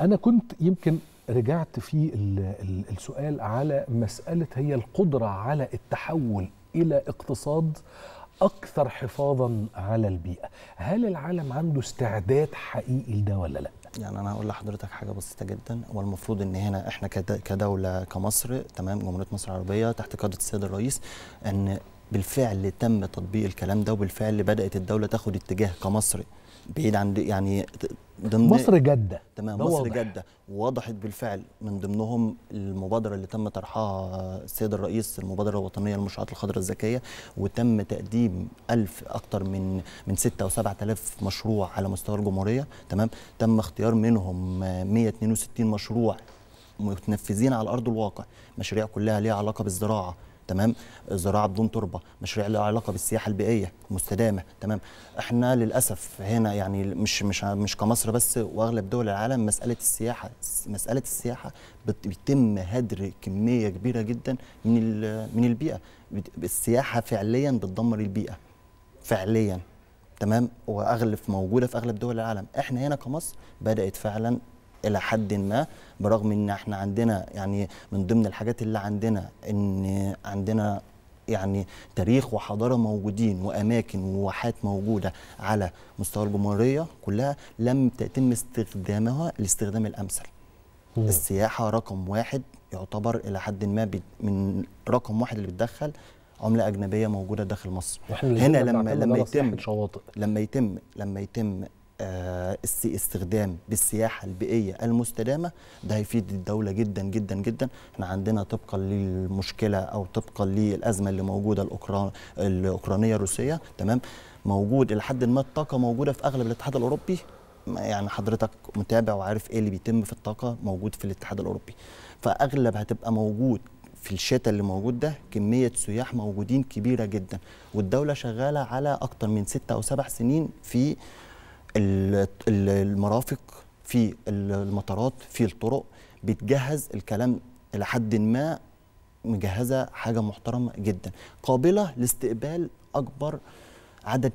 انا كنت يمكن رجعت في السؤال على مساله هي القدره على التحول الى اقتصاد اكثر حفاظا على البيئه هل العالم عنده استعداد حقيقي لده ولا لا يعني انا هقول لحضرتك حاجه بسيطه جدا هو المفروض ان هنا احنا كدوله كمصر تمام جمهوريه مصر العربيه تحت قياده السيد الرئيس ان بالفعل تم تطبيق الكلام ده وبالفعل بدات الدوله تاخد اتجاه كمصر بعيد عن يعني ضمن مصر جده تمام مصر واضح. جده وضحت بالفعل من ضمنهم المبادره اللي تم طرحها السيد الرئيس المبادره الوطنيه للمشروعات الخضراء الذكيه وتم تقديم ألف اكثر من من 6 او 7000 مشروع على مستوى الجمهوريه تمام تم اختيار منهم 162 مشروع متنفذين على ارض الواقع مشاريع كلها ليها علاقه بالزراعه تمام زراعه بدون تربه مشاريع لها علاقه بالسياحه البيئيه مستدامه تمام احنا للاسف هنا يعني مش مش مش كمصر بس واغلب دول العالم مساله السياحه مساله السياحه بيتم هدر كميه كبيره جدا من من البيئه السياحه فعليا بتدمر البيئه فعليا تمام واغلف موجوده في اغلب دول العالم احنا هنا كمصر بدات فعلا الى حد ما برغم ان احنا عندنا يعني من ضمن الحاجات اللي عندنا ان عندنا يعني تاريخ وحضاره موجودين واماكن وواحات موجوده على مستوى الجمهوريه كلها لم تتم استخدامها الاستخدام الامثل. السياحه رقم واحد يعتبر الى حد ما من رقم واحد اللي بتدخل عمله اجنبيه موجوده داخل مصر. هنا لما لما يتم شواطئ لما يتم لما يتم آه، استخدام بالسياحه البيئيه المستدامه ده هيفيد الدوله جدا جدا جدا احنا عندنا طبقا للمشكله او طبقا للازمه اللي موجوده الاوكرانيه الروسيه تمام موجود الى حد ما الطاقه موجوده في اغلب الاتحاد الاوروبي يعني حضرتك متابع وعارف ايه اللي بيتم في الطاقه موجود في الاتحاد الاوروبي فاغلب هتبقى موجود في الشتاء اللي موجود ده كمية سياح موجودين كبيرة جدا والدولة شغالة على أكتر من ستة أو سبع سنين في المرافق في المطارات في الطرق بتجهز الكلام الى حد ما مجهزه حاجه محترمه جدا قابله لاستقبال اكبر عدد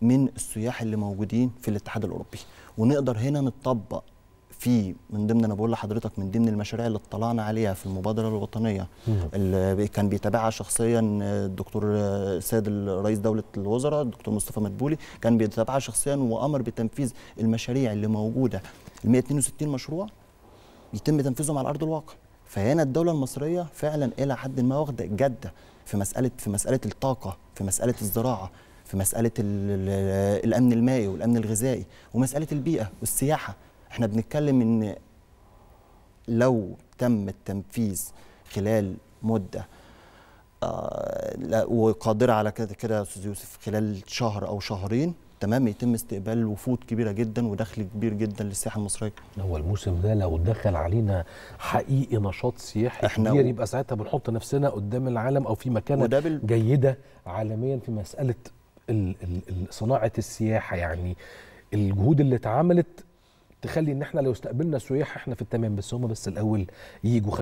من السياح اللي موجودين في الاتحاد الاوروبي ونقدر هنا نطبق في من ضمن انا بقول لحضرتك من ضمن المشاريع اللي اطلعنا عليها في المبادره الوطنيه اللي كان بيتابعها شخصيا الدكتور سيد رئيس دوله الوزراء الدكتور مصطفى مدبولي كان بيتابعها شخصيا وامر بتنفيذ المشاريع اللي موجوده ال 162 مشروع يتم تنفيذهم على ارض الواقع فهنا الدوله المصريه فعلا الى حد ما واخده جده في مساله في مساله الطاقه في مساله الزراعه في مساله الامن المائي والامن الغذائي ومساله البيئه والسياحه احنا بنتكلم ان لو تم التنفيذ خلال مده آه وقادره على كده كده يا استاذ يوسف خلال شهر او شهرين تمام يتم استقبال وفود كبيره جدا ودخل كبير جدا للسياحه المصريه. هو الموسم ده لو دخل علينا حقيقي نشاط سياحي احنا كبير يبقى ساعتها بنحط نفسنا قدام العالم او في مكانه بال... جيده عالميا في مساله ال... ال... ال... صناعه السياحه يعني الجهود اللي اتعملت تخلي ان احنا لو استقبلنا سياح احنا في التمام بس هم بس الاول يجوا